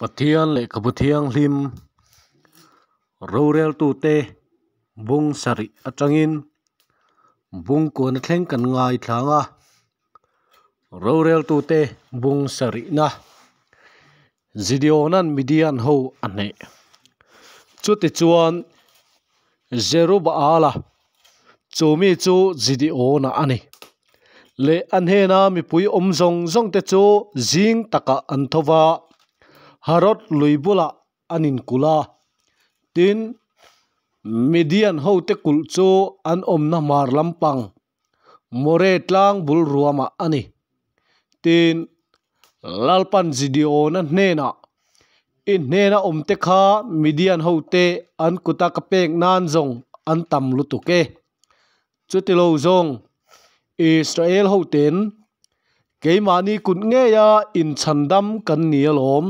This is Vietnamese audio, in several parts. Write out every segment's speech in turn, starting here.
lệ pathian le kabuthiang hlim rorel tu te bung in atangin cuốn ko na thleng tháng ngai thlanga rorel tu te bung sari na zidion midian ho ane chu ti chuan zerubaala chumi chu zidion ani le an hena mi pui om zong zong te chu zing tạc an thowa harot loibula anin kula tin median ho te kul an om na mar lampang more tlang bul ruama ani tin lalpan zidio na nena in nena om te kha median ho te an kuta ka pek nan zong an tam lu tu ke chu zong israel ho ten keimani kun nge ya in chandam kan nialom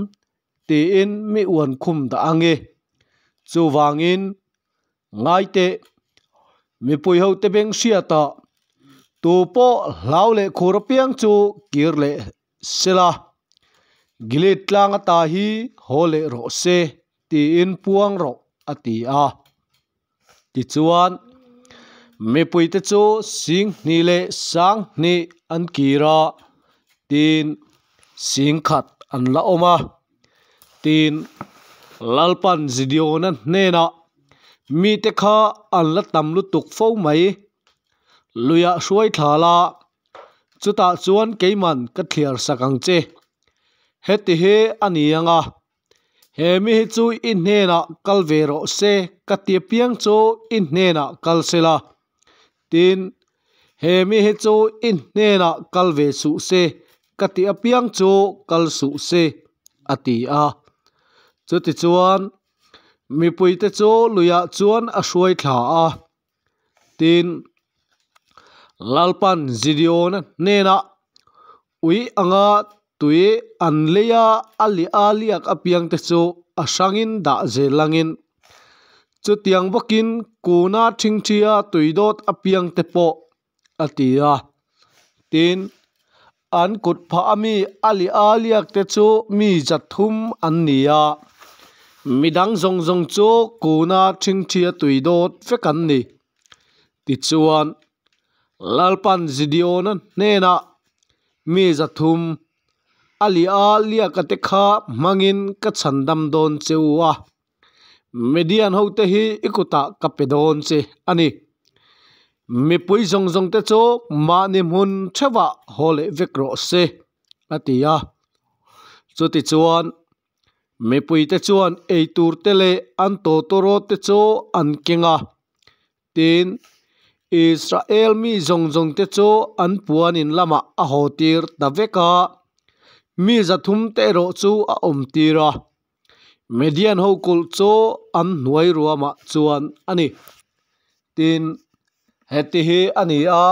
tiin mi uan khum ta ange chu wangin ngai te mi pui hậu tế bên sia ta tu po hlau le khur piang chu kir le la, gilit lang ta hi ho le ro se tiên in puang ro ati a ti chuan mi pui tế chu sing ni le sang ni an kira tin sing khat an la oma tin lalpan zidio nan ne na mi te kha an la tam lu tuk fo mai luya suai thala chuta chuan keiman ka thliar sakang che heti he anianga hemi hi chu in hne na kalvero se ka tia piang chu in hne na kalsela tin hemi hi chu in hne na kalve su se ka tia piang chu kalsu se atia จุดจวนมีปุยเตจลุยจวนอช่วยถ้าตีนลัลปันจิดิโอนเนน่าอุยอ่าตุยอันเลียอัลีอาลีอักอพยังเตจูอัสังินดาเจลังินจุดยังบกินกูน่าทิงเชียตุยดอดอพยังเตโปออติยาตีนอันกุดพามีอัลีอาลีอักเตจูมีจัตุมอันนี้อย midang zong zong chu kuna thing thia tui dot fe kan ni ti chuan lalpan zidion ne na mi za thum ali a lia ka te kha mangin ka chandam don chewa median ho te hi ikuta ka pedon che ani mi pui zong zong te chu ma ni mun thewa hole vekro se atia chu ti chuan mipui te chuan eitur te le an totoro te cho an kenga tin israel mi zong zong te cho an puan in lama a hotir taveka mi zathum te ro chu a om tira median ho kul cho an nuai ruama chuan ani tin heti hi ani a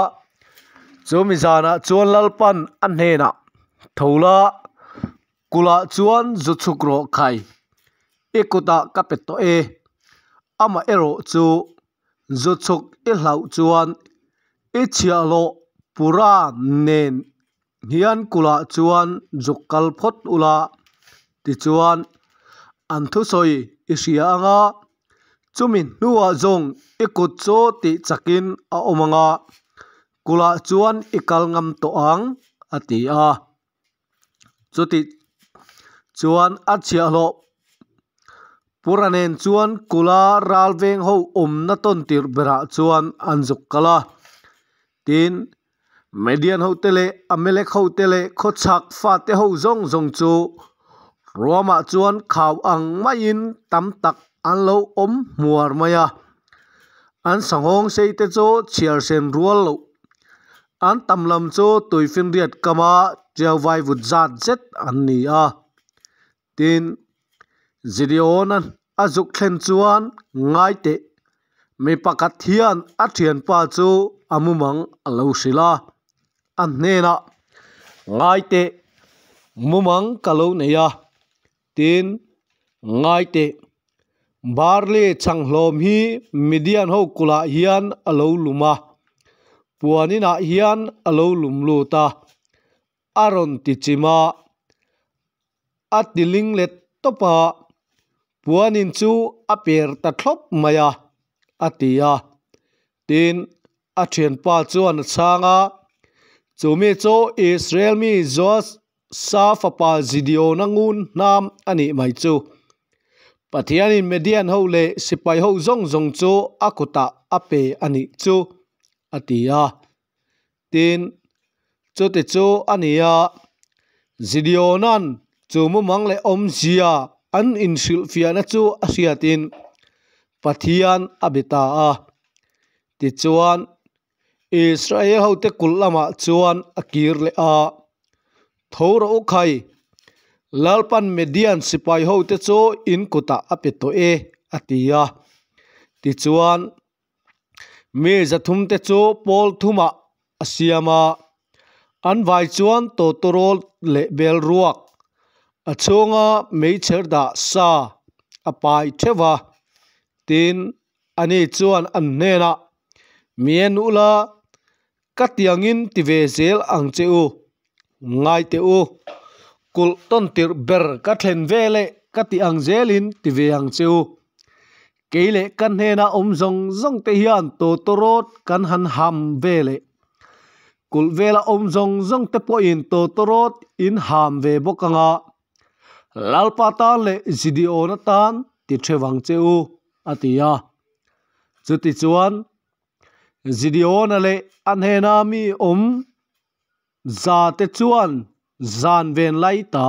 chumi zana chuan lalpan an hena thola kula chuan zu chukro khai ekota kapeto e ama ero chu zu chuk e lau chuan e chialo pura nen hian kula chuan zu kal phot ula ti chuan anthu soi isia anga chumin nuwa zong ekot cho ti chakin a omanga kula chuan ikal ngam ang ati a chuan a chia hlo puranen chuan kula ralveng ho umna ton tir bera chuan an zuk kala tin median ho tele amelek ho tele khochak fa te ho zong zong chu roma ah chuan khaw ang mai in tam tak an lo om muar maya an sanghong sei te chu chiar sen rual lo an tamlam chu tuifin riat kama treo vai vut zat zet an ni a tin zideon an azuk thlen chuan ngai te mi pakat hian a thian pa chu amumang alo sila an hnen a ngai te mumang kalo neya tin ngai te barle changlom hi midian ho kula hian alo luma puanina ah hian alo lumlu ta aron ti chima a tiling le topa puanin chu a per ta thlop maya a tia tin a thien pa chu an changa chu mi cho israel mi zos sa fa pa zidio nangun nam ani mai chu pathian in median ho le sipai ho zong zong chu akuta ape ani chu atia tin chote cho ania zidionan nan chu mu mang le om zia an in sil fiana chu a siatin pathian abita a ti chuan israel hote kulama chuan akir le a thora o khai lalpan median sipai hote chu in kuta apeto e atia ti chuan mi zathum te chu pol thuma asiama an vai chuan totorol le bel ruak a chunga meicher da sa a pai thewa tin ani chuan an nena mien ula katiangin tive zel ang cheu ngai te u kul ton tir ber ka thlen vele katiang zelin tive ang cheu keile kan hena om zong zong te hian to torot kan han ham vele kul vela om zong zong te po in to torot in ham ve bokanga lalpata le zidio na tan ti thewang cheu atia chuti chuan zidio na le anhena mi om za te chuan zan ven lai ta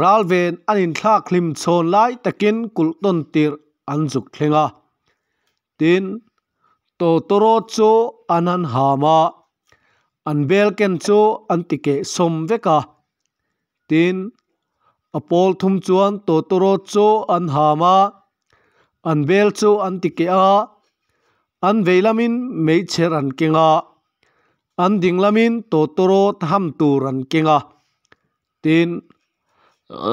ral ven anin thla khlim chon lai takin kul ton tir an zuk thlenga tin to toro cho anan hama an belken cho antike som veka tin a pawl thum chuan tawtawraw chu an ham a an bel chu an ti ke a an veilamin meichher an kenga an dinglamin tawtawraw tham tur an kenga tin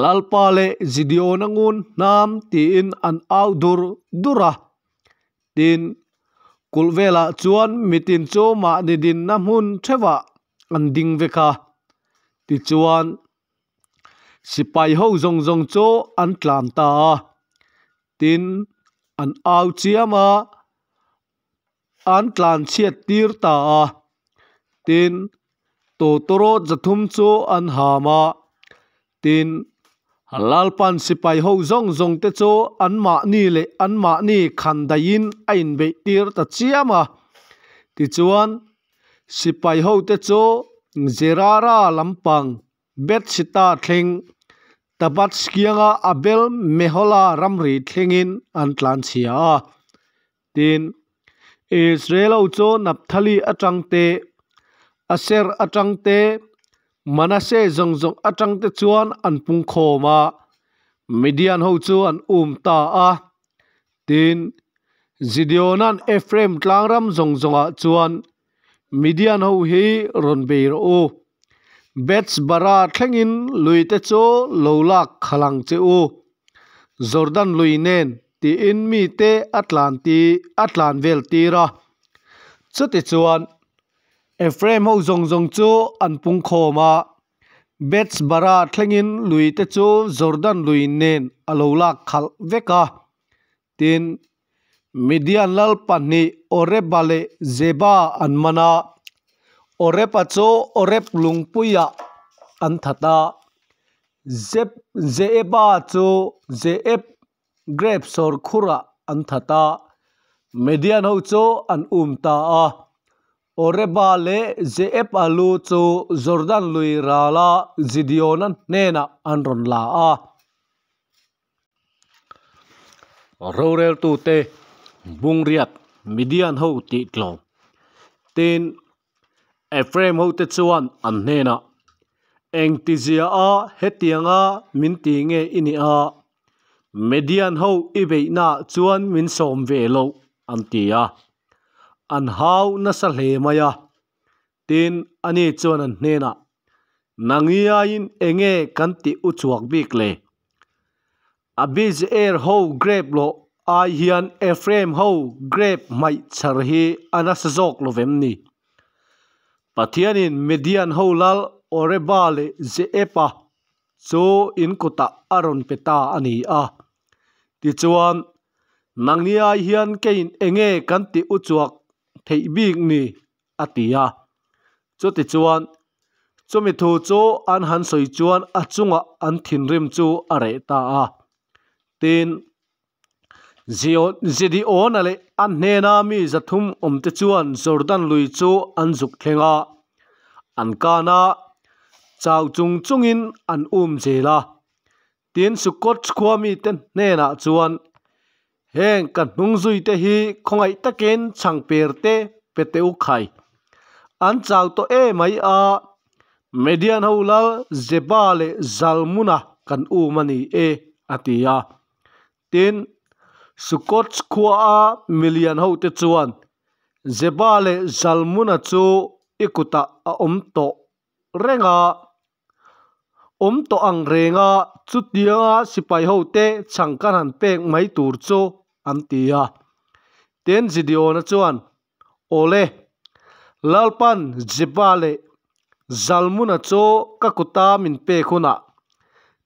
lalpa le zidio nangun nam tiin an au dur dura tin kulvela chuan mitin chu ma ni din na hmun thewa an ding veka ti chuan sipai ho zong zong cho an tlan ta tin an au chiama an tlan chiat tir ta tin to toro zathum cho an hama tin halal pan sipai ho zong zong te cho an ma ni le an ma ni khan dain ain be tir ta chiama ti chuan sipai ho te cho zerara lampang bet sita thling Tabatskiya nga Abel mehola ramri tlingin an tlansiya. Tin, Ezrela ucho nabthali atangte, aser atangte, manase zongzong atangte tshuan an pungkho ma. Midian hu ucho an uumta ah. Tin, Zidiyonan Efraim tlangram zongzonga tshuan, midian hu hi ronbiru u. bets bara thlengin luite cho lola khalang che u jordan luinen ti in mi te atlanti atlan vel ti ra chote chuan efrem ho zong zong chu an pung kho ma bets bara thlengin luite cho jordan luinen alola khal veka tin midian lal panni ore bale zeba anmana orep acho orep lungpuya an thata zep zeba chu zep grape sor khura an thata median ho chu an umta a oreba le zep alu chu jordan lui rala zidion nena an ron la a rorel tu te bungriat median ho ti tlo ten Ephraim ho te chuan an hena eng ti zia a hetianga min ti nge ini a median ho i ve na chuan min som ve lo an ti a an hau na sa hle maya tin ani chuan an hne na nangia in enge kan ti u chuak bik le abiz air er ho grape lo ai hian ephraim ho grape mai char hi anasazok lovem ni pathiani median holal orebale ze epa cho in kota aron peta ani a ti chuan nangnia hian kein enge kanti uchuak theibik ni atia cho ti chuan cho mi thu an han soi chuan achunga tin zio zidi on ale an hne na mi zathum omte chuan jordan lui chu an zuk thenga an kana chau chung chungin an um zela tin su kot mi ten hne na chuan heng kan hnung zui te hi khongai takin changper te pete u khai an chau to e mai a median ho la zeba le zalmuna kan u um mani e atia tin scotch khua a million ho te chuan zebale zalmuna chu ikuta a om to renga om to ang renga chu tianga sipai ho te changkan han pek mai tur chu an tia ten zidio na chuan ole lalpan zebale zalmuna cụ kakuta min pe khuna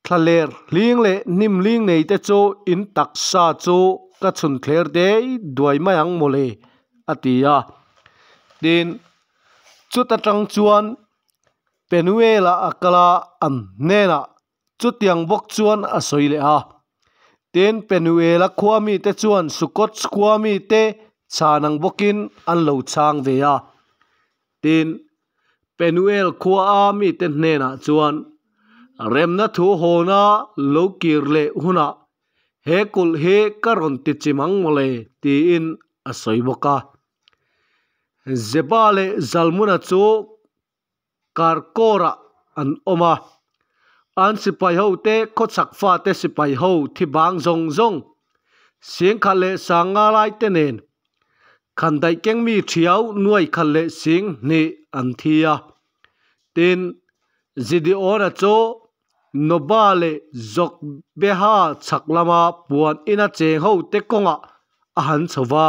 thlaler ling le nim ling nei te chu in xa chu ka chun thler dei duai mai ang mole atia tin chuta tang chuan penuela akala an nena chutiang bok chuan a soile a tin penuela khuami te chuan sukot khuami te chanang bokin an lo chang ve a tin penuel khua ami te nena chuan remna thu hona lokir le huna he kul he karon ti chimang mole ti in a soiboka zebale zalmuna chu karkora an oma an sipai ho te khochak fa te sipai ho thi bang zong zong siang khale sanga lai te nen khan keng mi thiau nuai khale sing ni an thia tin zidi ora cho nobale zok beha chaklama puan ina cheng ho te konga ahan chowa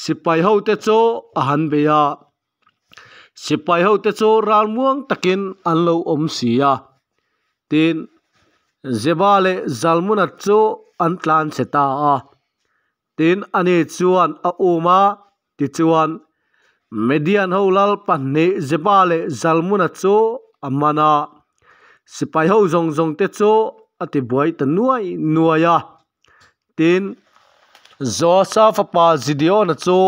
sipai ho te cho ahan beya sipai ho te cho ral muang takin anlo om sia tin zebale zalmuna cho an tlan seta a tin ani chuan a uma ti chuan median ho lal pan ne zebale zalmuna cho amana sipai ho zong zong te chu ati buai ta nuai nuaya tin joseph pa gideon chu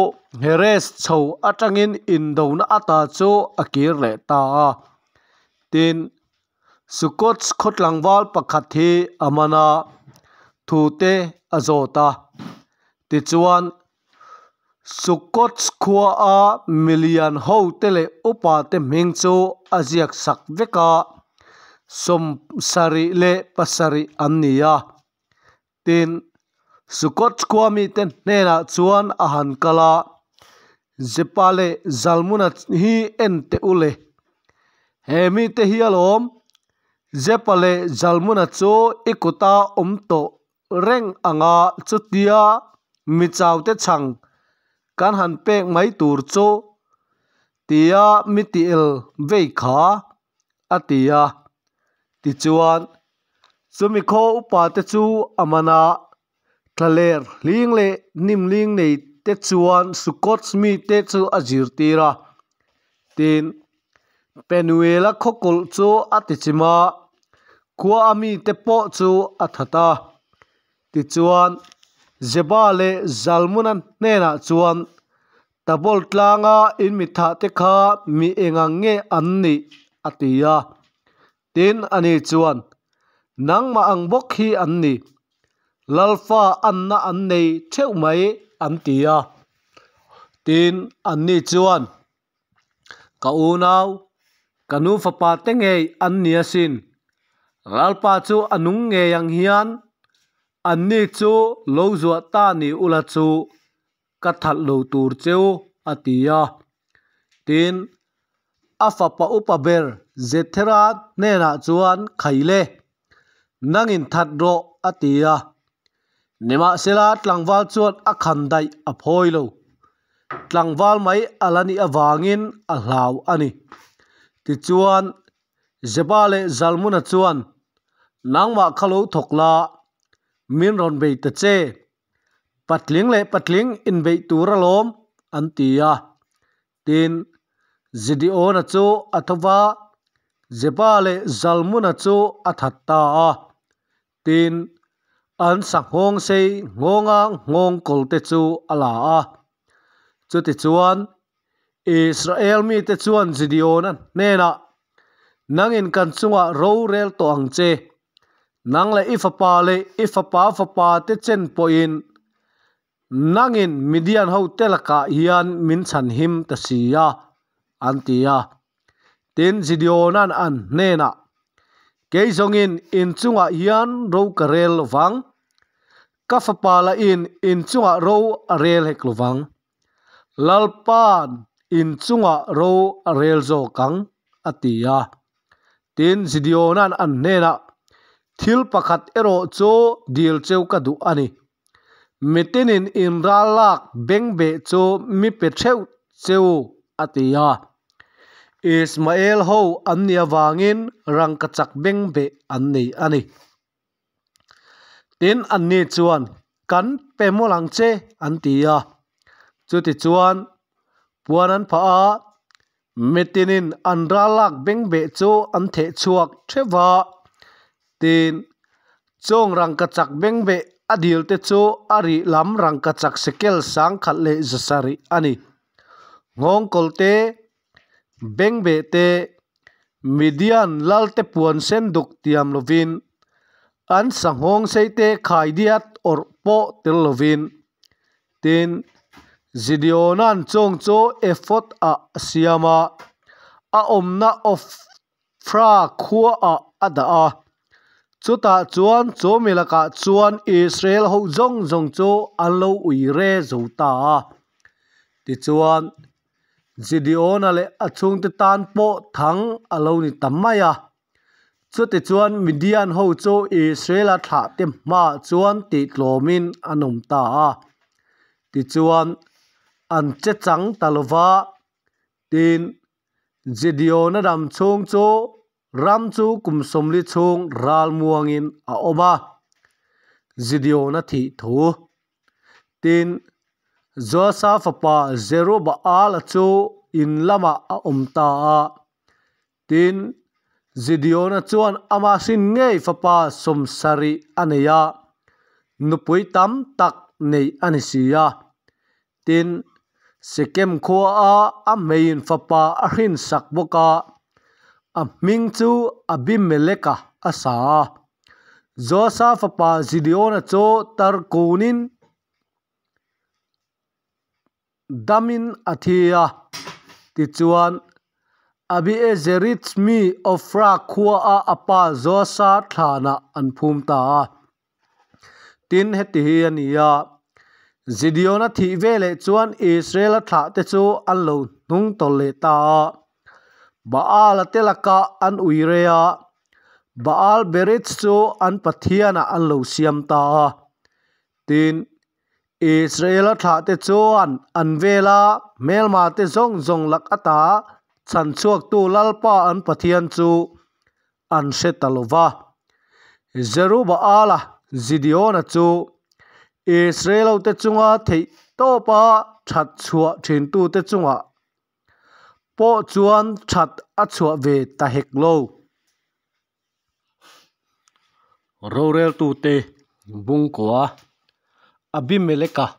heres chho atangin indon ata chu akir le ta tin sukot khotlangwal pakhat hi amana thute azota ti chuan sukot khua a million ho tele upa te ming chu aziak sak veka somsari le pasari an ni a tin sukot kwami ten hnena chuan a han kala zepale zalmuna hi en te ule hemi te hi alom zepale zalmuna chu ikuta omto reng anga chutia mi chaute chang kan han pe mai tur chu tia mitil ti el vei kha ti chuan chumi kho upa te chu amana thaler ling le nim ling nei tin penuela khokol chu ati chima kwa ami te po chu athata ti chuan zeba le zalmunan nena chuan tabol tlanga in mi tha te kha tin ani chuan nangma ang bok hi an ni lalfa anna an nei theu mai an tia tin an ni chuan ka u nau kanu fapa te ngei an nia sin lalpa chu anung nge yang hian an ni chu lo zuwa ta ni ula chu ka thal lo tur cheu atia tin fapa upa ber zethera nena chuan khaile nangin that ro atia nema sela tlangwal chuan a khan dai a phoi lo tlangwal mai alani awangin a hlau ani ti chuan zebale zalmuna chuan nangma khalo thokla min ron be ta che patling le patling in be tura lom an tia tin จิดีโอนัจูอัทวาจิปาเลจัลมุนัจูอัทตาทีนอันสังหงเซงงางงงกุลเตจูอัลลาจุติจวนอิสราเอลมีเตจวนจิดีโอนั้นเนีระนังอินกันซัวโรเรลตัวอังเจนังเลอิฟปาเลอิฟปาฟปาเตจินปอินนังอินมิเดีันเฮาเตลกะยันมินชันหิมตสียา an tia tin gideon an an ne na ke zongin in chunga hian ro karel wang ka fa pa in in chunga ro rel hek lowang lalpan in chunga ro rel zo kang atia tin gideon an an ne na thil pakhat ero cho dil cheu ka du ani mitinin in ralak bengbe cho mi pe theu cheu atia Ismael ho an ni awangin rang kachak beng be an nei ani tin an ni chuan kan pemo lang che an tia chu ti chuan puan an pha a metinin an ralak beng be chu an the chuak thewa tin chong rang kachak beng be adil te chu ari lam rang kachak sekel sang khat le zasari ani ngong kolte beng be te median lalte puan sen duk tiam lovin an sanghong seite khai diat or po tel lovin tin zidionan chong cho effort a siama a omna of fra khua a ada a chuta chuan chawmilaka chuan israel ho zong zong chu an lo ui re zota ti chuan gideon a leh a chung te tan pawh thang alo ni tam mai a chute chuan midian ho chu israel a thla te hma chuan ti tlomin anom ta a ti chuan an che chang talova tin gideon a ram chung chu ram cùng kum somli chung ral muangin a oma gideon a thi thu tin zero josapha zerubbabel chu in lama a awm um ta a tin gideon chuan ama sin ngei fapa somsari aneya nupui tam tak nei anisia tin sekem khua a amein fapa a hrin sak boka a ming chu abimeleka asa josaph pa cho tar kunin damin athia tichuan abi a the rich me of ra khua a apa zo sa thlana an phum ta tin heti hi ania zidiona thi vele chuan israel thla te chu an lo nung tol le ta baal telaka an uirea baal berich chu an pathiana an lo siam ta tin israel a thla te chuan an vela melma te zong zong lak ata chan chuak tu lalpa an pathian chu an shetalova zerubaal a gideon a chu israel te chunga thei topa chặt chua thin tu te chunga po chuan chặt a chua về ta hek lo rorel tu te bungkoa Abimeleka.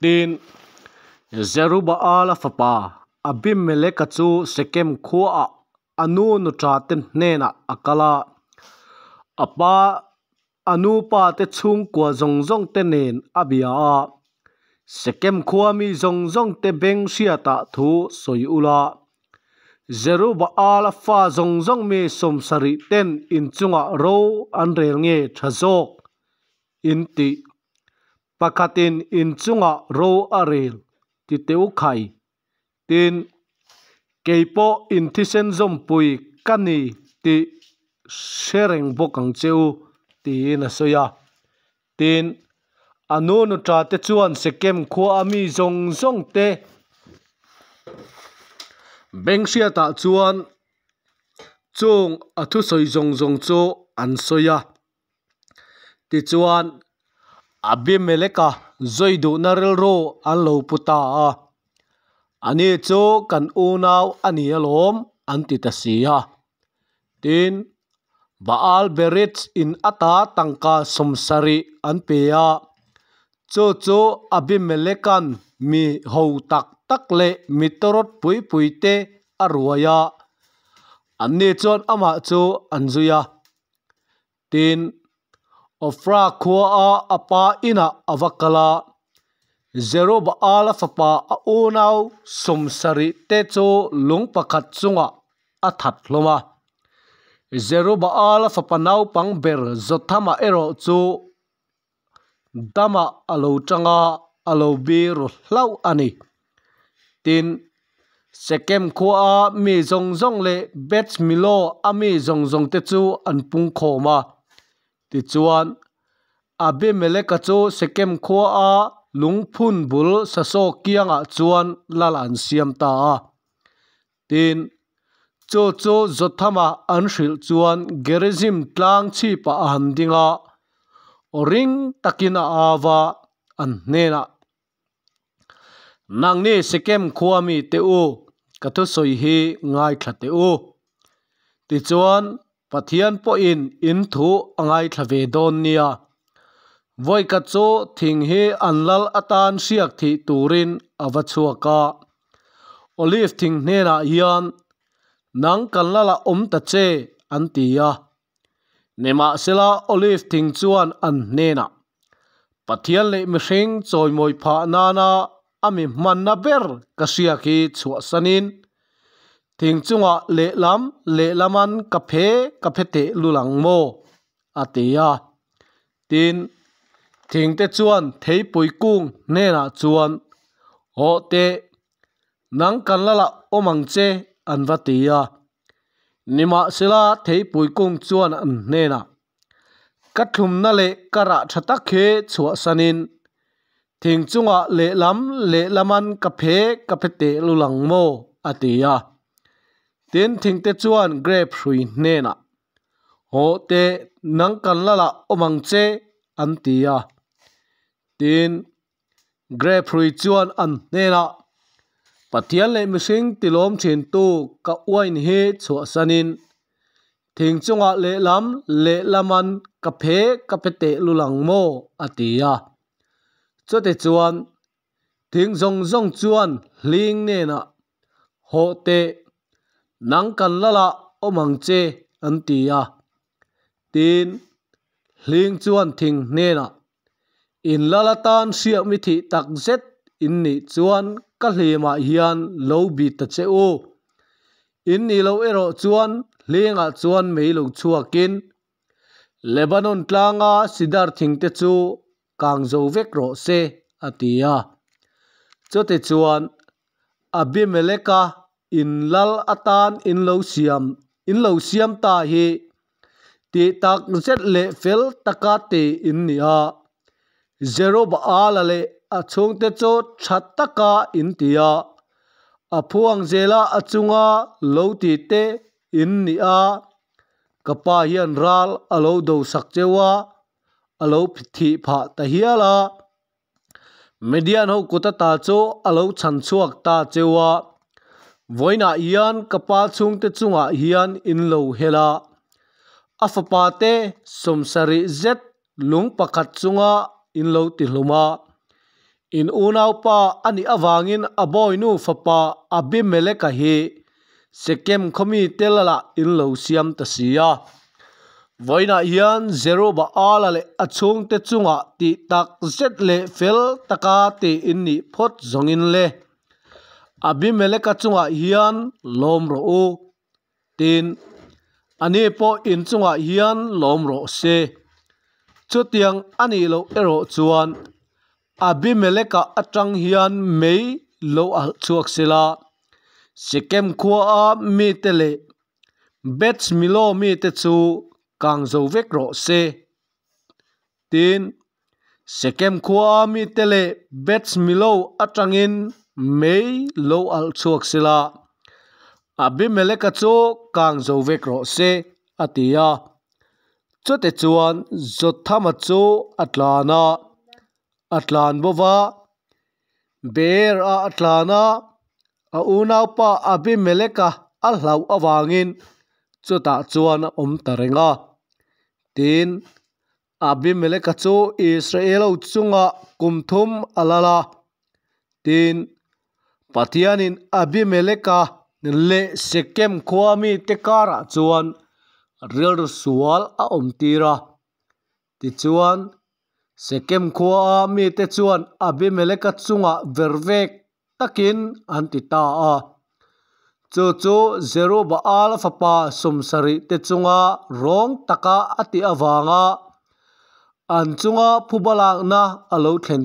Then, Zerubbaal of Pa, Abimeleka to Sekem Kua, Anu no chatin nena akala. Apa Anu pa te chung kwa zong zong te nen abia. Sekem kwa mi zong zong te beng siya ta thu soy ula. Zeru ba ala fa zong zong ten in chunga ro nge chazok. in ti pakhatin in chunga ro aril ti teu khai tin keipo in thi sen zom pui kani ti sereng bokang cheu ti na soya tin anu nu tra te chuan sekem kho ami zong zong te bengsia ta chuan chung athu soi zong zong cho an soya ti chuan abimeleka zoidu naril ro an lo puta a ani chu kan u naw ani alom anti ta sia tin baal berits in ata tangka somsari an peya chu chu abimelekan mi ho mitorot pui pui te arwaya ani chon ama chu anzuya tin ofra khoa a apa ina avakala zero ba ala somsari techo lung pakhat chunga athat hloma zero ba ala fapa ero chu dama alo changa alo ani tin sekem khoa mi zong zong le bets milo ami zong zong te chu ti chuan abe mele ka chu sekem kho a lungphun bul saso kiang a chuan lal an siam ta a tin cho cho zothama an shil chuan gerizim tlang chi pa an dinga ring takina awa an nena nang ne sekem te u kathu soi hi ngai khate u ti chuan pathian po in in thu angai thave don nia voi ka cho thing he anlal atan siak thi turin awa chua ka olive thing ne ra yan nang kanlala om ta che antia nema sela olive thing chuan an ne na pathian le mihring choi moi pha nana ami manna ber kasiya ki chuwa sanin chúng thing lệ lắm lệ lắm laman cà phê cà phê te lu lang mo à te à, tin thing te chuan thei pui kung ne na chuan o te nang kan la la omang che an va te ya nima sila thấy pui kung chuan an lệ na ka thum tắc le kara thata in, chua chúng thing lệ lắm lệ lắm laman cà phê cà phê te lu lang mo à te à tin thing te chuan grape hrui hnena ho te nang kan la la omang che an tia tin grape hrui chuan an hnena pathian lei mising tilom thin tu ka uain he chu sanin thing chunga le phê le phê ka phe ka pe te lulang mo atia chote chuan thing zong zong chuan hling nena ho te nang kan la la omang che an ti ya tin hling chuan thing ne na in la la tan sia mi thi tak zet in ni chuan ka hle ma hian lo bi ta che o in ni lo ero chuan hlenga chuan mei lo chua kin lebanon tlanga sidar thing te chu kang zo vek ro se atia chote chuan abimeleka in lal atan in lo siam in lo siam ta hi ti tak zet le fel taka te in ni a zero ba ala le a chong te cho chat taka in ti a a phuang zela a chunga ti te in ni a kapa ral a lo sak chewa a lo phithi pha ta hi ala median ho kutata cho a lo ta chewa voina hian kapal chung te chunga hian inlo hela afapa te somsari zet lung pakhat chunga inlo ti hluma in unaupa ani awangin aboinu fapa abimeleka hi sekem khomi telala inlo siam ta sia voina hian zeroba ala le achung te chunga ti tak zet le fel taka te inni phot zongin le abimelek achunga hian lawm ro u tin ani po in chunga hian lawm ro se chutiang ani lo ero chuan abimelek ah atang hian mei lo al ah chuak sela sikem khua a mi tele bets milo mi te chu kang zo vek ro se tin sikem khua a mi tele bets milo atangin mei lo al chuak sila abimelek a chu kang zo vek ro se atia chote chuan zothama chu atlana atlan bova ber a atlana a unau pa abimeleka alhlau awangin chuta chuan om tarenga tin abimeleka chu israel chunga kumthum alala tin pathianin abimeleka le sekem khuami tekara chuan real sual a omtira ti chuan sekem khuami te chuan abimeleka chunga vervek takin antita a zero ba alpha pa sumsari te chunga rong taka ati awanga an chunga phubalakna alo thlen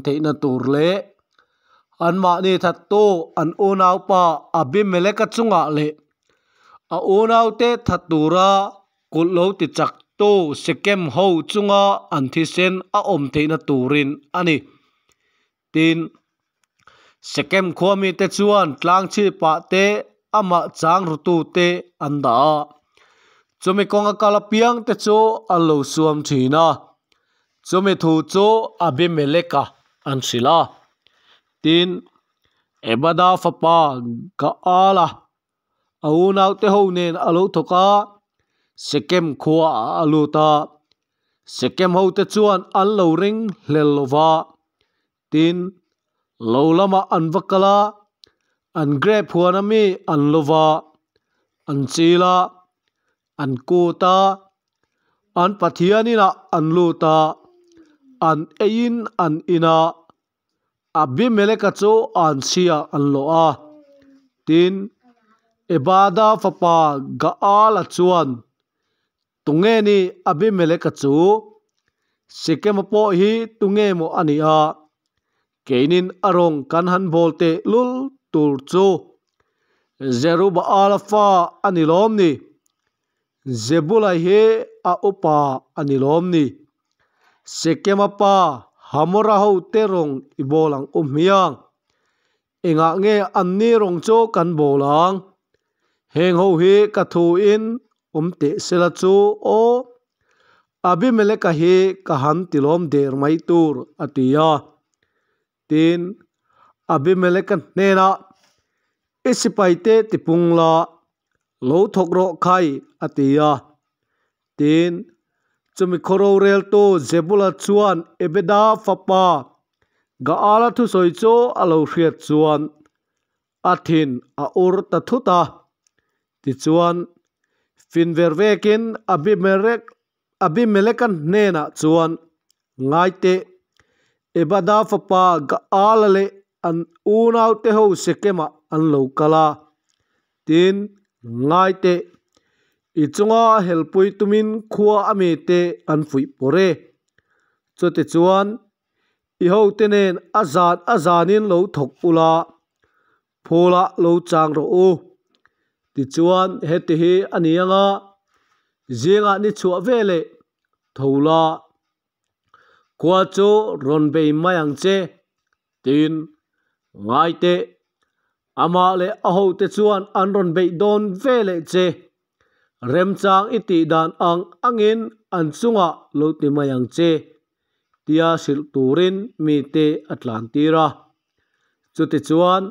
an ma ni that to an onaw pa abimelek chunga le a onaw te thatura kullo ti chak to sekem ho chunga an thi sen a om theina turin ani tin sekem khomi te chuan tlang chi pa te ama chang rutu te an da chumi konga kala piang te chu an lo suam thina chumi thu chu abimeleka an sila tin ebada fapa ka ala au nau te ho nen alo thoka sekem khua alu ta sekem ho te chuan an lo ring lelova tin lo lama an vakala an grab huan ami an lova an chila an ku ta an pathianina an lu ta an ein an ina Abimelech cho ansia anlo a tin ebada fapa gaal achuan tunge ni Abimelech cho sikem po hi tunge mo ania keinin arong kanhan bolte lul tur cho zeruba alfa anilom ni zebulai he a upa anilom ni sekemapa pa ามราหูเตรงอีโบลังอุมยังเองอ่ะเงี้ยอันนี้รงโจกันโบลังเฮงหูเฮกัทูอินอุมเตสลจูโออาบิเมเลกเฮกฮันติลอมเดอร์ไมตูร์อติยาตินอาบิเมเลกันเนระอิสไปเตติปุงลาโลทกโรไคอติยาติน zumi korreelto zebula zuan ebeda fapa ga ala tu soicho alo hriat zuan athin a ur ta thuta ti chuan finver vekin abimerek abimelekan nena chuan ngaite ebada fapa ga ala le an unaute ho sekema an lokala tin ngaite ichunga helpui tumin khua ame te an fui pore chote chuan i ho tenen azan azanin lo thok ula phola lo chang ro u ti chuan he te hi anianga zinga ni chua vele thola kwa chu ron be mayang che tin ngai te ama le a ho te chuan an ron be don vele che remzang iti dan ang angin an sunga lo ti mayang che. Tia silturin mi ti Atlantira. Tuti chuan,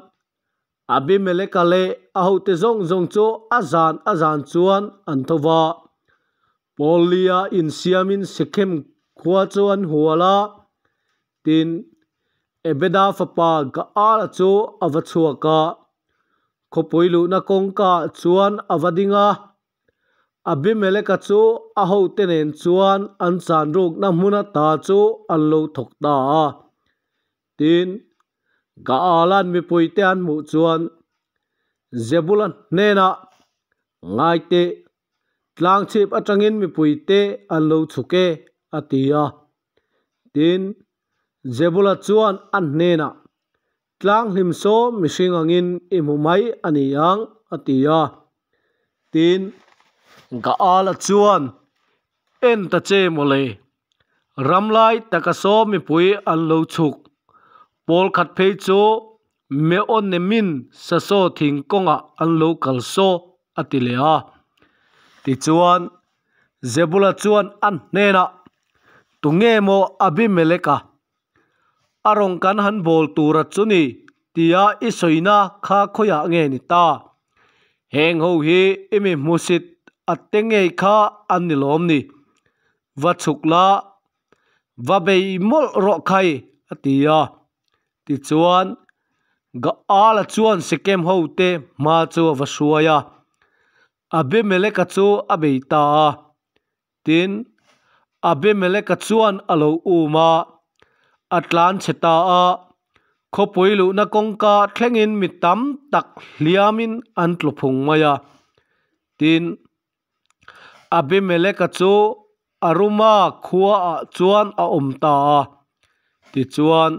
abimele kale ahu ti zong zong cho azan azan chuan antova. Polia in siamin sikim kwa chuan huwala. Tin, ebeda fapa ga ala cho avachua ka. Kopoilu na kongka chuan avadinga. Kopoilu na kongka chuan avadinga. abimelek chu a ho te nen chuan an chan ruk na hmuna ta chu an lo thok ta tin ka alan mi pui te an mu chuan zebulan ne na ngai te tlang chip atangin mi pui te an lo chuke atia tin zebula chuan an ne na tlang hlim so mi singangin i mu mai ani ang atia tin ga ala chuan en ta che mo le ramlai takaso mi pui an lo chuk pol khat phei chu me on ne min sa so thing konga an lo kal so ati le a ti chuan zebula chuan an ne na tunge mo abimeleka arong kan han bol tura chuni tia isoina kha khoya nge ni ta heng ho hi imi musit atenge kha anilom ni va chukla va bei mol ro khai atia ti chuan ga ala chuan sekem ho te ma chu va suaya abimelek chu abeita tin abimelek chuan alo uma atlan cheta a khopoilu na kongka thlengin mitam tak hliamin an tluphung maya tin abimelek achu aruma khuwa a chuan a omta ti chuan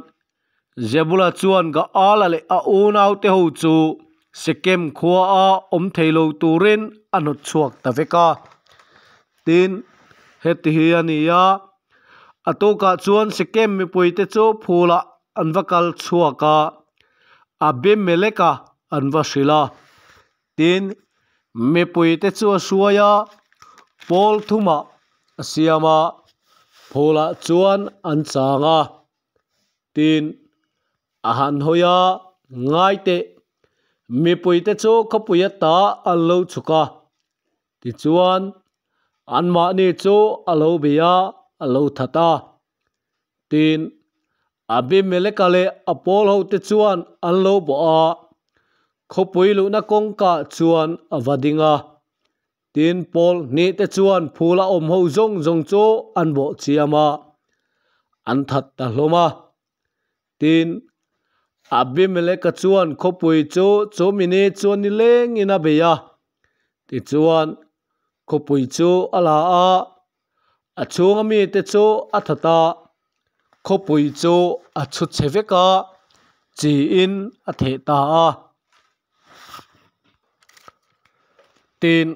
zebula chuan ga ala le a un te ho chu sekem khuwa a om theilo turin anu chuak ta veka tin heti hi ania atoka chuan sekem mi puite chu anvakal chuaka abimeleka anva tin me puite chu suaya pawl thuma a siam a phawla chuan an chang a tin a han hoya ngai te mipui te chu khapui ta an lo chuka ti chuan an ma ni chu a lo bia a lo thata tin abimeleka le apol ho te chuan an lo bo a khopui lu na kongka chuan avadinga tin pol ni te chuan phula om ho zong zong chu an bo chiama an that ta hloma tin abimelek chuan khopui chu chu mini chuan ni leng ina beya ti chuan khopui chu ala a a chunga mi te chu a thata khopui chu a chu cheveka chi in a the ta a tin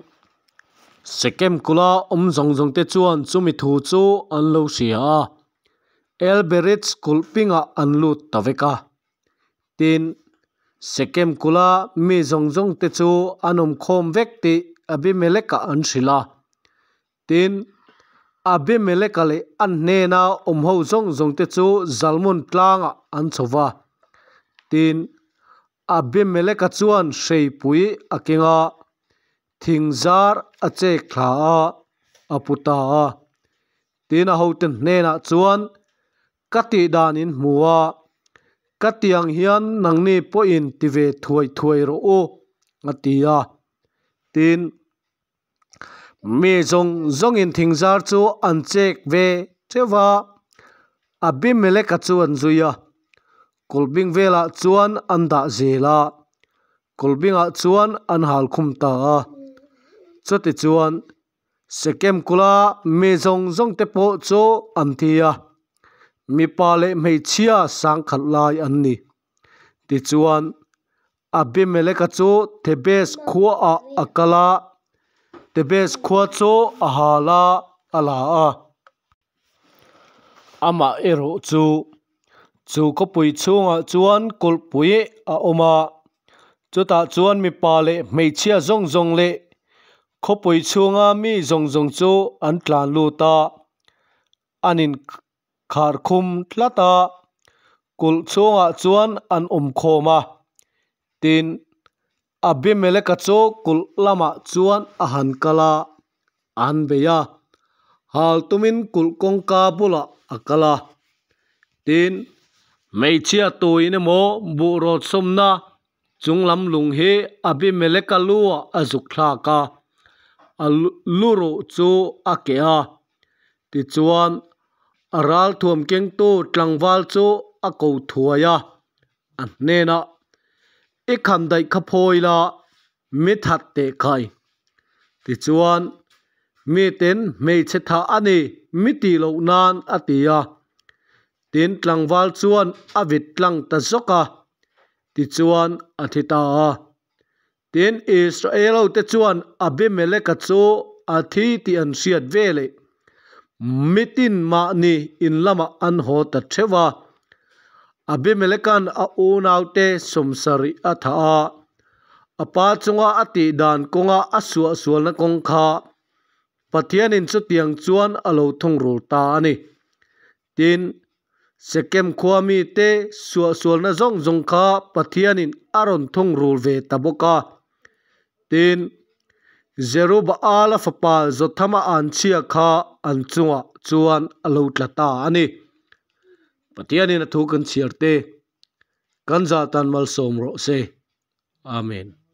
sekem kula um zong zong te chuan chumi thu chu an lo sia elberet school pinga an lu taveka tin sekem kula mi zong zong te chu anum khom an shila tin abi meleka le an ne na um ho zong zong an chowa tin abi meleka chuan shei pui akinga thingzar a chek thla a a puta a tin a hoten hnen a ah chuan kati dan in hmua katiang hian nangni po in ti ve thuai thuai ro o atia tin me zong zong in thingzar chu an chek ve chewa abimelek a chuan zuya kolbing vela ah chuan an dah zela kolbinga ah chuan an hal khum ta a chote chuan sekem kula me zong zong te po cho an thia mi pa le me chia sang khat lai an ni ti chuan abi mele ka cho the bes khuwa a akala the bes khuwa cho a hala ala a ama ero chu chu ko pui chunga chuan kul pui a oma chuta chuan mi pa me chia zong zong le Khopo'i choo nga mii zhong zhong choo an tlaan loo taa. Anin kharkhoom tlaa taa. Kul choo nga choo an an um omkho maa. Tin abhi meleka choo kul lama choo an ahan kala. Ahan beya. Haal tumin kul kong kaabu laa akala. Tin mei chiya tooi nemo mbu roo chom naa. Choong lam a luru chu a ke a tichuan a ral thuam keng tu tlangwal chu a ko thuaya a hnena i kham dai kha phoi la mi that te khai tichuan mi ten mei che tha ani mi ti lo nan atia tin tlangwal chuan a vit tlang ta zoka tichuan a thita a tin israel te chuan abimelech chu athi ti an siat vele mitin ma ni in lama an ho ta thewa abimelekan a unaute somsari atha a apa chunga ati dan konga asua sual na kong kha pathian in chu tiang chuan alo thong rul ta ani tin sekem khwami te sual sual na zong zong kha pathian in aron thong rul ve taboka tin zero ba ala fa pa zo thama an chia kha an chuwa chuan alo tla ta